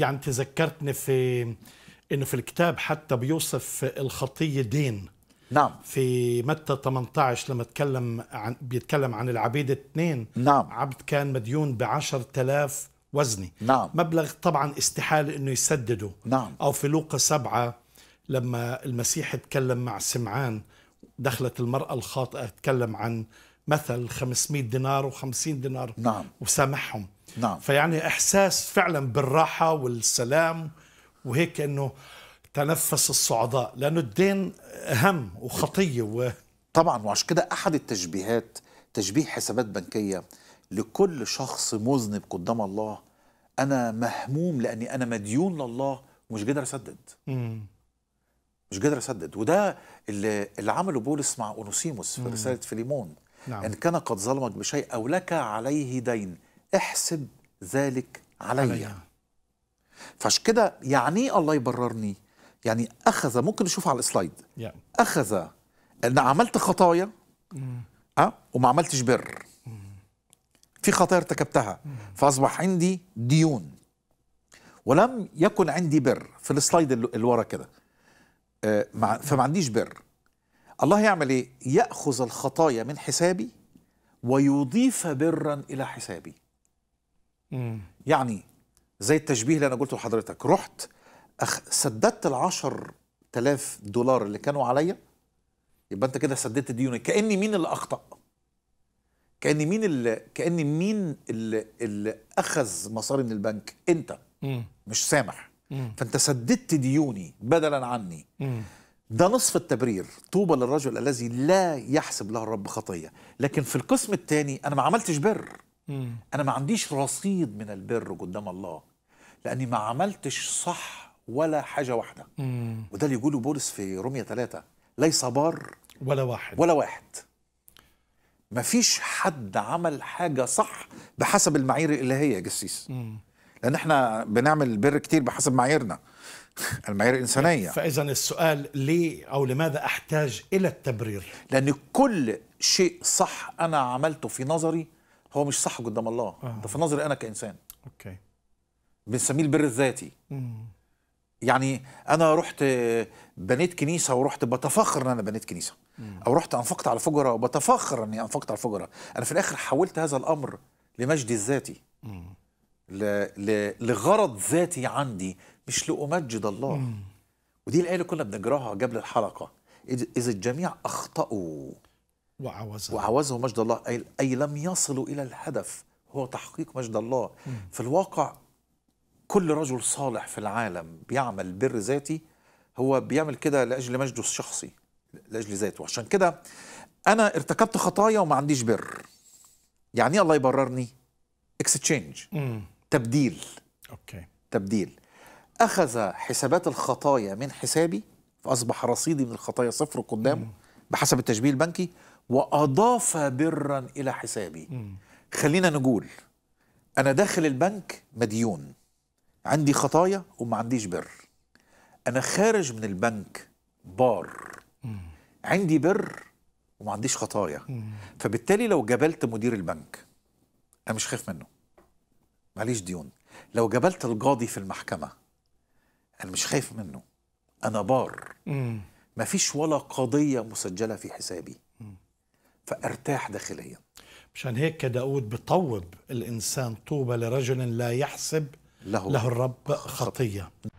يعني تذكرتني في انه في الكتاب حتى بيوصف الخطيه دين نعم في متى 18 لما تكلم عن بيتكلم عن العبيد اثنين نعم عبد كان مديون ب 10000 وزني نعم مبلغ طبعا استحاله انه يسدده نعم او في لوقا سبعة لما المسيح تكلم مع سمعان دخلت المراه الخاطئه تكلم عن مثل 500 دينار و50 دينار نعم وسامحهم نعم فيعني احساس فعلا بالراحه والسلام وهيك انه تنفس الصعداء لانه الدين هم وخطيه و... طبعا وعشان كده احد التشبيهات تشبيه حسابات بنكيه لكل شخص مذنب قدام الله انا مهموم لاني انا مديون لله ومش قادر اسدد مم. مش قادر اسدد وده اللي, اللي عمله بولس مع اونوسيموس في مم. رساله فيليمون نعم. إن كان قد ظلمك بشيء أو لك عليه دين احسب ذلك علي, علي. فش كده يعني إيه الله يبررني يعني أخذ ممكن نشوف على السلايد أخذ أن عملت خطايا أه؟ وما عملتش بر في خطايا ارتكبتها فأصبح عندي ديون ولم يكن عندي بر في السلايد اللي ورا كده آه، فما عنديش بر الله يعمل ايه ياخذ الخطايا من حسابي ويضيف برا الى حسابي مم. يعني زي التشبيه اللي انا قلته لحضرتك رحت أخ... سددت ال تلاف دولار اللي كانوا عليا يبقى انت كده سددت ديوني كاني مين اللي اخطا كان مين اللي كان مين اللي, اللي اخذ مصاري من البنك انت مم. مش سامح مم. فانت سددت ديوني بدلا عني مم. ده نصف التبرير طوبى للرجل الذي لا يحسب له الرب خطيه لكن في القسم الثاني انا ما عملتش بر مم. انا ما عنديش رصيد من البر قدام الله لاني ما عملتش صح ولا حاجه واحده مم. وده اللي يقوله بولس في رومية ثلاثة ليس بار ولا واحد ولا واحد مفيش حد عمل حاجه صح بحسب المعايير الالهيه يا جسيس مم. لان احنا بنعمل بر كتير بحسب معاييرنا المعايير الإنسانية فإذا السؤال ليه أو لماذا أحتاج إلى التبرير لأن كل شيء صح أنا عملته في نظري هو مش صح قدام الله آه. ده في نظري أنا كإنسان أوكي بنسميه البر الذاتي يعني أنا رحت بنيت كنيسة ورحت بتفاخر إن أنا بنيت كنيسة مم. أو رحت أنفقت على فجرة وبتفاخر إني أنفقت على فجرة أنا في الآخر حولت هذا الأمر لمجدي الذاتي لغرض ذاتي عندي مش لأمجد الله ودي الآية اللي كنا بنجراها قبل الحلقة إذ الجميع أخطأوا وعوزهم وعوزه مجد الله أي, أي لم يصلوا إلى الهدف هو تحقيق مجد الله مم. في الواقع كل رجل صالح في العالم بيعمل بر ذاتي هو بيعمل كده لأجل مجده الشخصي لأجل ذاته عشان كده أنا ارتكبت خطايا وما عنديش بر يعني إيه الله يبررني اكستشينج تبديل اوكي تبديل أخذ حسابات الخطايا من حسابي فأصبح رصيدي من الخطايا صفر قدامه بحسب التشبيه البنكي وأضاف برا إلى حسابي خلينا نقول أنا داخل البنك مديون عندي خطايا وما عنديش بر أنا خارج من البنك بار عندي بر وما عنديش خطايا فبالتالي لو جبلت مدير البنك أنا مش خايف منه معليش ديون لو جبلت القاضي في المحكمة انا مش خايف منه انا بار مفيش ولا قضيه مسجله في حسابي فارتاح داخليا مشان هيك داود بطوب الانسان طوبى لرجل لا يحسب له, له الرب خطيه